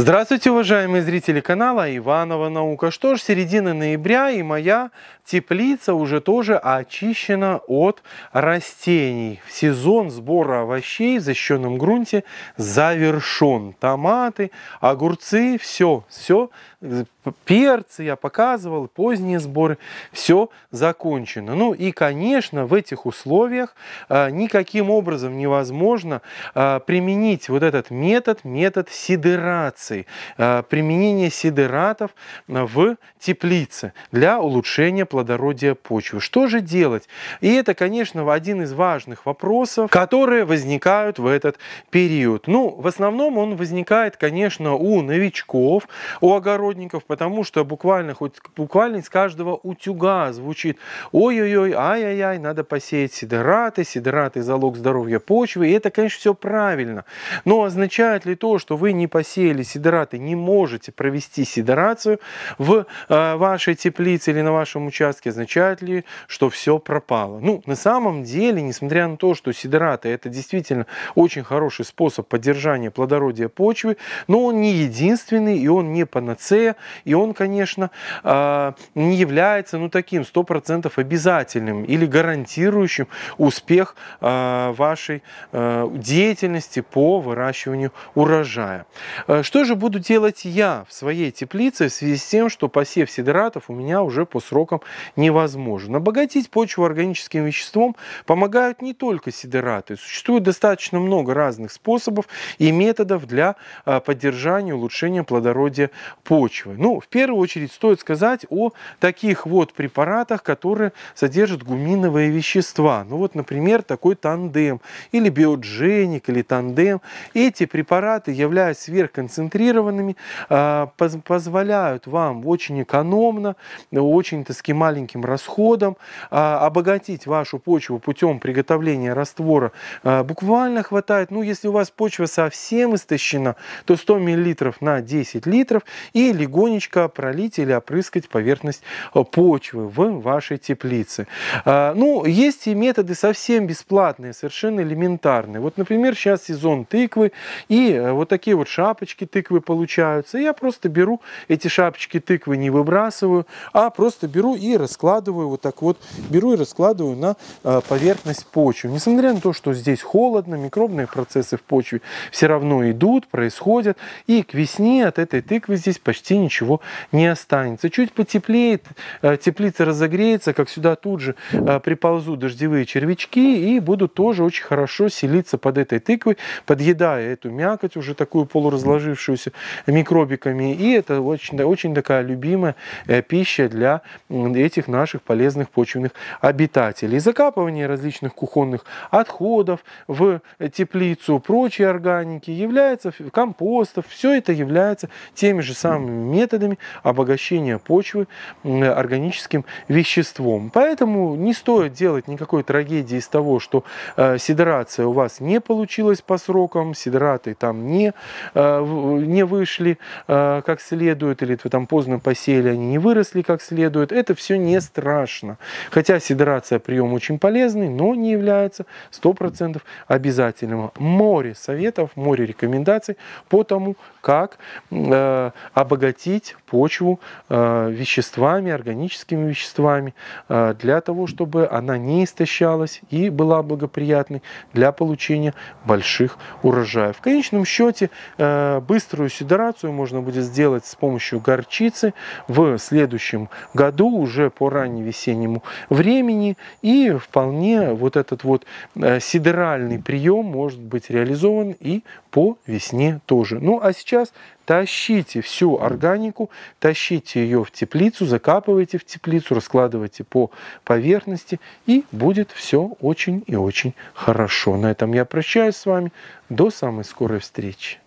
Здравствуйте, уважаемые зрители канала Иванова Наука. Что ж, середина ноября и моя теплица уже тоже очищена от растений. сезон сбора овощей в защищенном грунте завершен. Томаты, огурцы, все, все, перцы я показывал, поздние сборы, все закончено. Ну и, конечно, в этих условиях э, никаким образом невозможно э, применить вот этот метод, метод сидерации сидерации, э, применение сидератов э, в теплице для улучшения плодородия почвы. Что же делать? И это, конечно, один из важных вопросов, которые возникают в этот период. Ну, в основном он возникает, конечно, у новичков, у огородников, потому что буквально, хоть буквально из каждого утюга звучит «Ой-ой-ой, ай ай ай надо посеять сидераты, сидераты – залог здоровья почвы». И это, конечно, все правильно. Но означает ли то, что вы не посеяли сидераты, Сидераты не можете провести сидерацию в э, вашей теплице или на вашем участке, означает ли, что все пропало? Ну, на самом деле, несмотря на то, что сидераты это действительно очень хороший способ поддержания плодородия почвы, но он не единственный, и он не панацея, и он, конечно, э, не является ну, таким 100% обязательным или гарантирующим успех э, вашей деятельности по выращиванию урожая. Что же же буду делать я в своей теплице в связи с тем, что посев сидератов у меня уже по срокам невозможно. Обогатить почву органическим веществом помогают не только сидераты. Существует достаточно много разных способов и методов для а, поддержания, улучшения плодородия почвы. Ну, в первую очередь стоит сказать о таких вот препаратах, которые содержат гуминовые вещества. Ну вот, например, такой тандем или биодженик или тандем. Эти препараты являются сверхконцентрированными концентрированными, а, позволяют вам очень экономно, очень таки маленьким расходом а, обогатить вашу почву путем приготовления раствора. А, буквально хватает, ну если у вас почва совсем истощена, то 100 мл на 10 литров и легонечко пролить или опрыскать поверхность почвы в вашей теплице. Ну, есть и методы совсем бесплатные, совершенно элементарные. Вот, например, сейчас сезон тыквы, и э, вот такие вот шапочки тыквы, тыквы получаются. Я просто беру эти шапочки тыквы, не выбрасываю, а просто беру и раскладываю вот так вот. Беру и раскладываю на э, поверхность почвы. Несмотря на то, что здесь холодно, микробные процессы в почве все равно идут, происходят. И к весне от этой тыквы здесь почти ничего не останется. Чуть потеплеет, э, теплица разогреется, как сюда тут же э, приползут дождевые червячки и будут тоже очень хорошо селиться под этой тыквой, подъедая эту мякоть, уже такую полуразложившую обогатившуюся микробиками. И это очень, очень такая любимая э, пища для этих наших полезных почвенных обитателей. Закапывание различных кухонных отходов в теплицу, прочие органики является компостов. Все это является теми же самыми методами обогащения почвы органическим веществом. Поэтому не стоит делать никакой трагедии из того, что э, сидерация у вас не получилась по срокам, сидераты там не, э, не вышли э, как следует, или там поздно посеяли, они не выросли как следует. Это все не страшно. Хотя сидерация прием очень полезный, но не является 100% обязательным. Море советов, море рекомендаций по тому, как э, обогатить почву э, веществами, органическими веществами, для того, чтобы она не истощалась и была благоприятной для получения больших урожаев. В конечном счете, быстро быструю сидорацию можно будет сделать с помощью горчицы в следующем году, уже по весеннему времени. И вполне вот этот вот э, сидоральный прием может быть реализован и по весне тоже. Ну а сейчас тащите всю органику, тащите ее в теплицу, закапывайте в теплицу, раскладывайте по поверхности, и будет все очень и очень хорошо. На этом я прощаюсь с вами. До самой скорой встречи.